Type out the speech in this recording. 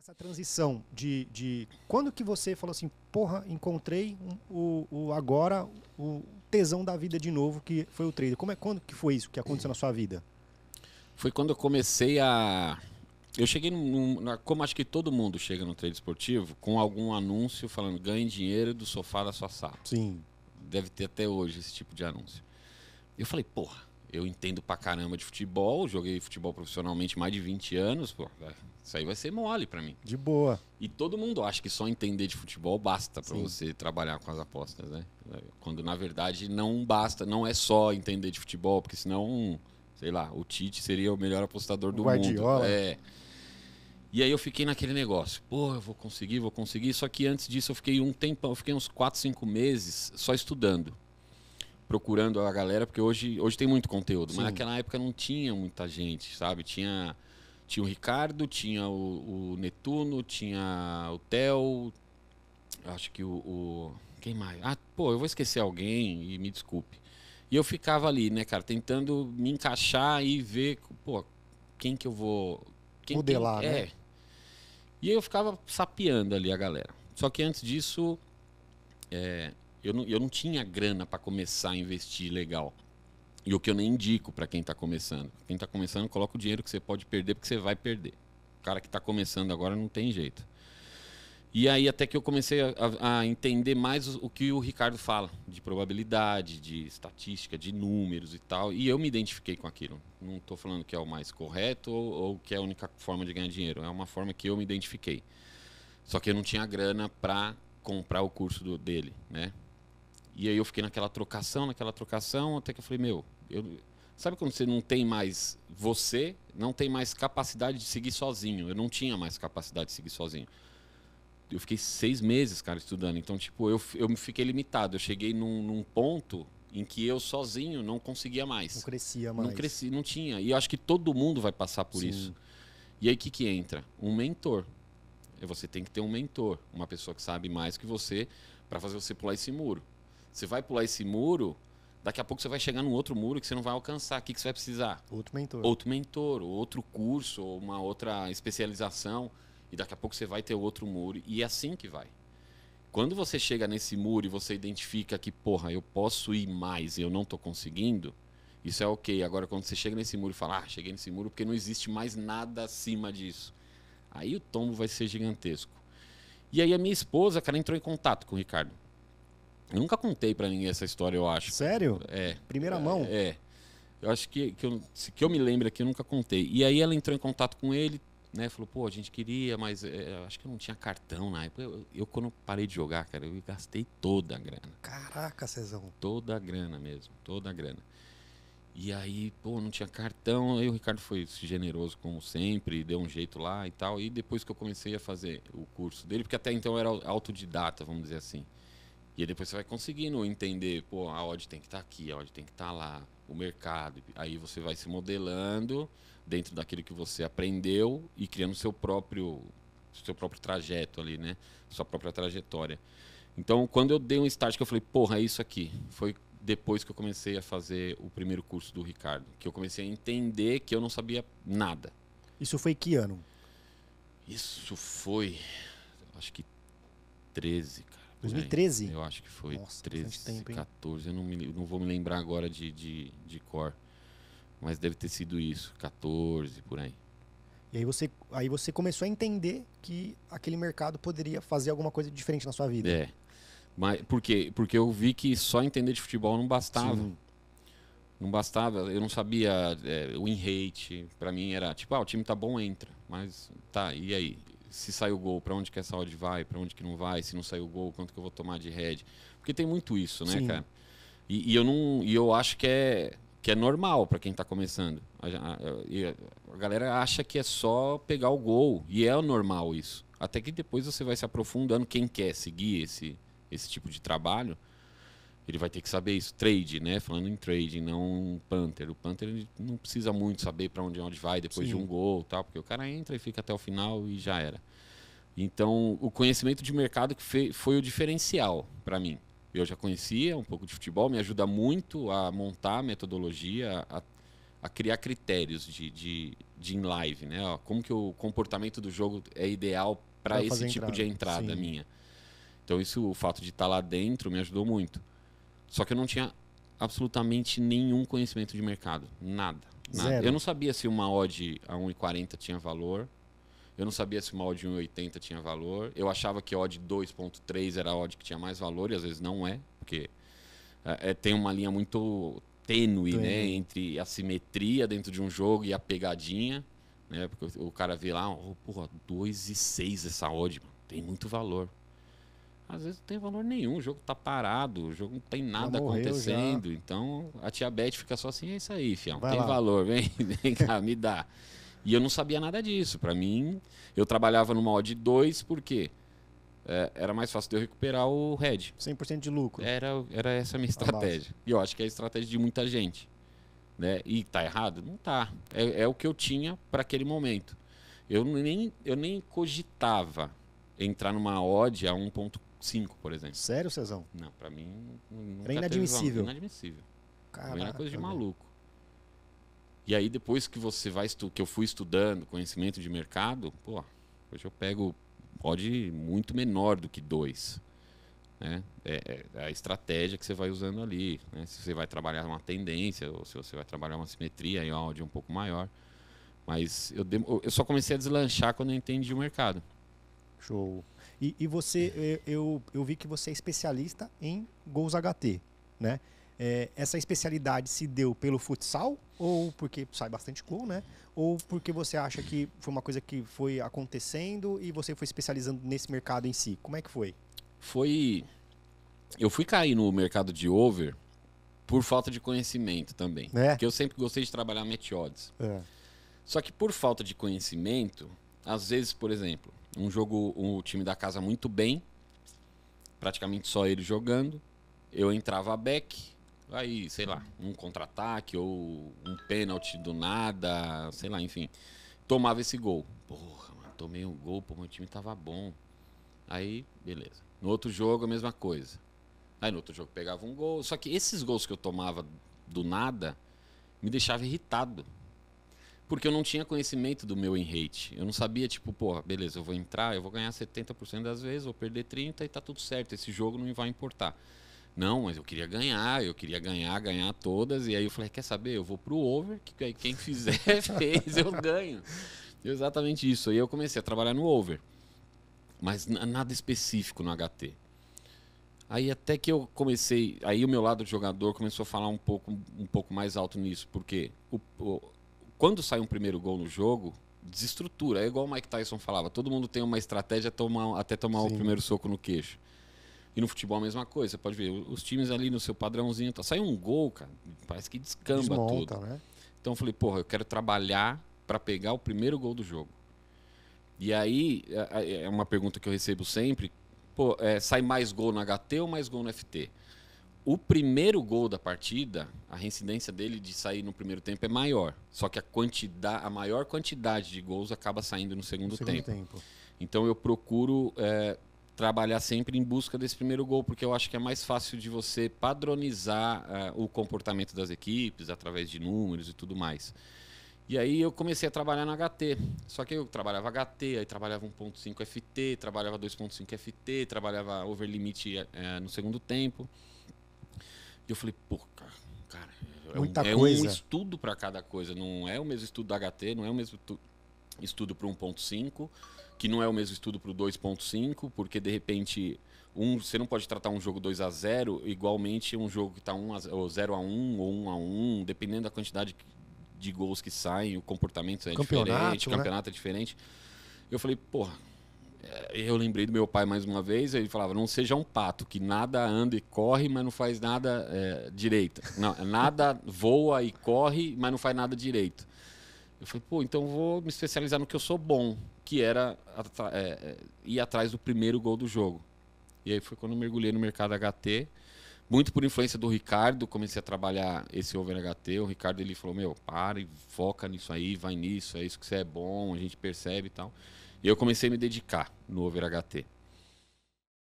Nessa transição de, de quando que você falou assim, porra, encontrei o, o agora o tesão da vida de novo que foi o trader. Como é quando que foi isso que aconteceu na sua vida? Foi quando eu comecei a eu cheguei num, como acho que todo mundo chega no trade esportivo com algum anúncio falando ganhe dinheiro do sofá da sua sala. Sim. Deve ter até hoje esse tipo de anúncio. Eu falei, porra, eu entendo pra caramba de futebol, joguei futebol profissionalmente mais de 20 anos, pô. Isso aí vai ser mole para mim. De boa. E todo mundo acha que só entender de futebol basta para você trabalhar com as apostas, né? É, quando na verdade não basta, não é só entender de futebol, porque senão, sei lá, o Tite seria o melhor apostador do Guardiola. mundo. É. E aí eu fiquei naquele negócio, pô, eu vou conseguir, vou conseguir. Só que antes disso eu fiquei um tempão, eu fiquei uns 4, 5 meses só estudando procurando a galera, porque hoje, hoje tem muito conteúdo, Sim. mas naquela época não tinha muita gente, sabe? Tinha, tinha o Ricardo, tinha o, o Netuno, tinha o Theo, acho que o, o, Quem mais? Ah, pô, eu vou esquecer alguém e me desculpe. E eu ficava ali, né, cara, tentando me encaixar e ver, pô, quem que eu vou. Quem, Modelar, quem, né? É. E eu ficava sapeando ali a galera. Só que antes disso, é, eu não, eu não tinha grana para começar a investir legal. E o que eu nem indico para quem está começando. Quem está começando, coloca o dinheiro que você pode perder, porque você vai perder. O cara que está começando agora não tem jeito. E aí até que eu comecei a, a entender mais o, o, que o Ricardo fala, de probabilidade, de estatística, de números e tal. E eu me identifiquei com aquilo. Não estou falando que é o mais correto ou, ou que é a única forma de ganhar dinheiro. É uma forma que eu me identifiquei. Só que eu não tinha grana para comprar o curso do, dele, né? E aí eu fiquei naquela trocação, naquela trocação, até que eu falei, meu, eu... sabe quando você não tem mais você, não tem mais capacidade de seguir sozinho? Eu não tinha mais capacidade de seguir sozinho. Eu fiquei seis meses, cara, estudando. Então, tipo, eu, eu me fiquei limitado. Eu cheguei num, num ponto em que eu sozinho não conseguia mais. Não crescia mais. Não cresci, não tinha. E eu acho que todo mundo vai passar por Sim. isso. E aí o que, que entra? Um mentor. É, você tem que ter um mentor, uma pessoa que sabe mais que você para fazer você pular esse muro. Você vai pular esse muro, daqui a pouco você vai chegar num outro muro que você não vai alcançar. O que, que você vai precisar? Outro mentor. Outro mentor, outro curso, ou uma outra especialização. E daqui a pouco você vai ter outro muro. E é assim que vai. Quando você chega nesse muro e você identifica que, porra, eu posso ir mais e eu não estou conseguindo, isso é ok. Agora, quando você chega nesse muro e fala, ah, cheguei nesse muro porque não existe mais nada acima disso. Aí o tombo vai ser gigantesco. E aí a minha esposa, cara, entrou em contato com o Ricardo. Eu nunca contei para ninguém essa história, eu acho. Sério? É. Primeira mão? É. Eu acho que, que, eu, que eu me lembro aqui, eu nunca contei. E aí ela entrou em contato com ele, né? Falou, pô, a gente queria, mas é, acho que eu não tinha cartão na época. Eu, eu, quando parei de jogar, cara, eu gastei toda a grana. Caraca, Cezão. Toda a grana mesmo, toda a grana. E aí, pô, não tinha cartão. Aí o Ricardo foi generoso, como sempre, deu um jeito lá e tal. E depois que eu comecei a fazer o curso dele, porque até então era autodidata, vamos dizer assim. E aí depois você vai conseguindo entender, pô, a odd tem que estar tá aqui, a odd tem que estar tá lá, o mercado. Aí você vai se modelando dentro daquilo que você aprendeu e criando seu próprio seu próprio trajeto ali, né? Sua própria trajetória. Então, quando eu dei um start que eu falei, porra, é isso aqui. Foi depois que eu comecei a fazer o primeiro curso do Ricardo, que eu comecei a entender que eu não sabia nada. Isso foi que ano? Isso foi, acho que 13, cara. 2013? Eu acho que foi. Nossa, 13, tempo, 14, eu não, me, não vou me lembrar agora de, de, de cor. Mas deve ter sido isso, 14, por aí. E aí você, aí você começou a entender que aquele mercado poderia fazer alguma coisa diferente na sua vida. É. Mas por quê? Porque eu vi que só entender de futebol não bastava. Sim. Não bastava, eu não sabia é, o in-rate, para mim era tipo, ah, o time tá bom, entra, mas tá, e aí? se sai o gol, para onde que essa odd vai, para onde que não vai, se não sai o gol, quanto que eu vou tomar de head. Porque tem muito isso, né, Sim. cara? E, e, eu não, e eu acho que é que é normal para quem está começando. A, a, a, galera acha que é só pegar o gol e é normal isso. Até que depois você vai se aprofundando quem quer seguir esse esse tipo de trabalho ele vai ter que saber isso. Trade, né? Falando em trade, não Panther. O Panther ele não precisa muito saber para onde, onde vai depois Sim. de um gol, tal, porque o cara entra e fica até o final e já era. Então, o conhecimento de mercado que foi o diferencial para mim. Eu já conhecia um pouco de futebol, me ajuda muito a montar metodologia, a, a criar critérios de, de, de in live, né? Ó, como que o comportamento do jogo é ideal para esse tipo entrada. de entrada Sim. minha. Então, isso, o fato de estar tá lá dentro me ajudou muito. Só que eu não tinha absolutamente nenhum conhecimento de mercado. Nada. nada. Eu não sabia se uma odd a 1,40 tinha valor. Eu não sabia se uma odd 1,80 tinha valor. Eu achava que odd 2,3 era a odd que tinha mais valor, e às vezes não é, porque é, é tem uma linha muito tênue, né? Entre a simetria dentro de um jogo e a pegadinha. Né? Porque o cara vê lá, oh, porra, 2,6 essa odd, mano. tem muito valor. Às vezes não tem valor nenhum, o jogo tá parado, o jogo não tem nada acontecendo. Já. Então a tia Beth fica só assim, é isso aí, fião, Vai tem lá. valor, vem, vem cá, me dá. E eu não sabia nada disso. Para mim, eu trabalhava numa odd 2 porque é, era mais fácil de eu recuperar o head. 100% de lucro. Era, era essa a minha tá estratégia. e eu acho que é a estratégia de muita gente. Né? E tá errado? Não tá. É, é o que eu tinha para aquele momento. Eu nem, eu nem cogitava entrar numa odd a 1.4 cinco, por exemplo. Sério, Cezão? Não, pra mim. Era inadmissível. inadmissível. Caraca. Era coisa de maluco. E aí, depois que você vai que eu fui estudando conhecimento de mercado, pô, hoje eu pego ódio muito menor do que dois. Né? É, é, é, a estratégia que você vai usando ali. Né? Se você vai trabalhar uma tendência ou se você vai trabalhar uma simetria, em ódio um um pouco maior. Mas eu, eu só comecei a deslanchar quando eu entendi o mercado. Show. E, e você, uhum. eu, eu vi que você é especialista em gols HT, né? É, essa especialidade se deu pelo futsal ou porque sai bastante gol, né? Ou porque você acha que foi uma coisa que foi acontecendo e você foi especializando nesse mercado em si? Como é que foi? Foi eu fui cair no mercado de over por falta de conhecimento também, é? porque eu sempre gostei de trabalhar match odds. É. Só que por falta de conhecimento, às vezes, por exemplo, um jogo, o time da casa muito bem, praticamente só ele jogando. Eu entrava back, aí, sei lá, um contra-ataque ou um pênalti do nada, sei lá, enfim. Tomava esse gol. Porra, mano, tomei um gol, pô, meu time tava bom. Aí, beleza. No outro jogo, a mesma coisa. Aí no outro jogo pegava um gol. Só que esses gols que eu tomava do nada me deixava irritado porque eu não tinha conhecimento do meu enrate. Eu não sabia, tipo, porra, beleza, eu vou entrar, eu vou ganhar 70% das vezes, vou perder 30% e tá tudo certo, esse jogo não me vai importar. Não, mas eu queria ganhar, eu queria ganhar, ganhar todas. E aí eu falei, quer saber? Eu vou pro over, que quem fizer, fez, eu ganho. Exatamente isso. aí eu comecei a trabalhar no over. Mas nada específico no HT. Aí até que eu comecei, aí o meu lado de jogador começou a falar um pouco, um pouco mais alto nisso, porque o, o quando sai um primeiro gol no jogo, desestrutura. É igual o Mike Tyson falava, todo mundo tem uma estratégia tomar, até tomar Sim. o primeiro soco no queixo. E no futebol a mesma coisa, você pode ver, os times ali no seu padrãozinho, tá, sai um gol, cara, parece que descamba Desmonta, tudo. Né? Então eu falei, porra, eu quero trabalhar para pegar o primeiro gol do jogo. E aí, é, é, é uma pergunta que eu recebo sempre, pô, é, sai mais gol no HT ou mais gol no FT? O primeiro gol da partida, a reincidência dele de sair no primeiro tempo é maior. Só que a quantidade, a maior quantidade de gols acaba saindo no segundo, no segundo tempo. tempo. Então eu procuro é, trabalhar sempre em busca desse primeiro gol, porque eu acho que é mais fácil de você padronizar é, o comportamento das equipes através de números e tudo mais. E aí eu comecei a trabalhar na HT. Só que eu trabalhava HT, aí trabalhava 1.5 FT, trabalhava 2.5 FT, trabalhava over limite é, no segundo tempo eu falei, pô, cara, cara é, Muita um, é um estudo para cada coisa. Não é o mesmo estudo da HT, não é o mesmo estudo para 1.5, que não é o mesmo estudo para o 2.5, porque de repente um, você não pode tratar um jogo 2 a 0 igualmente um jogo que está 0 a 1 ou 1 a 1, dependendo da quantidade de gols que saem, o comportamento é campeonato, diferente, o né? campeonato né? é diferente. Eu falei, porra, é, eu lembrei do meu pai mais uma vez, ele falava: não seja um pato, que nada anda e corre, mas não faz nada é, direito. Não, é, nada voa e corre, mas não faz nada direito. Eu falei, pô, então vou me especializar no que eu sou bom, que era é, é, ir atrás do primeiro gol do jogo. E aí foi quando eu mergulhei no mercado HT, muito por influência do Ricardo, comecei a trabalhar esse over HT. O Ricardo ele falou: meu, para e foca nisso aí, vai nisso, é isso que você é bom, a gente percebe e tal. E eu comecei a me dedicar no Over HT.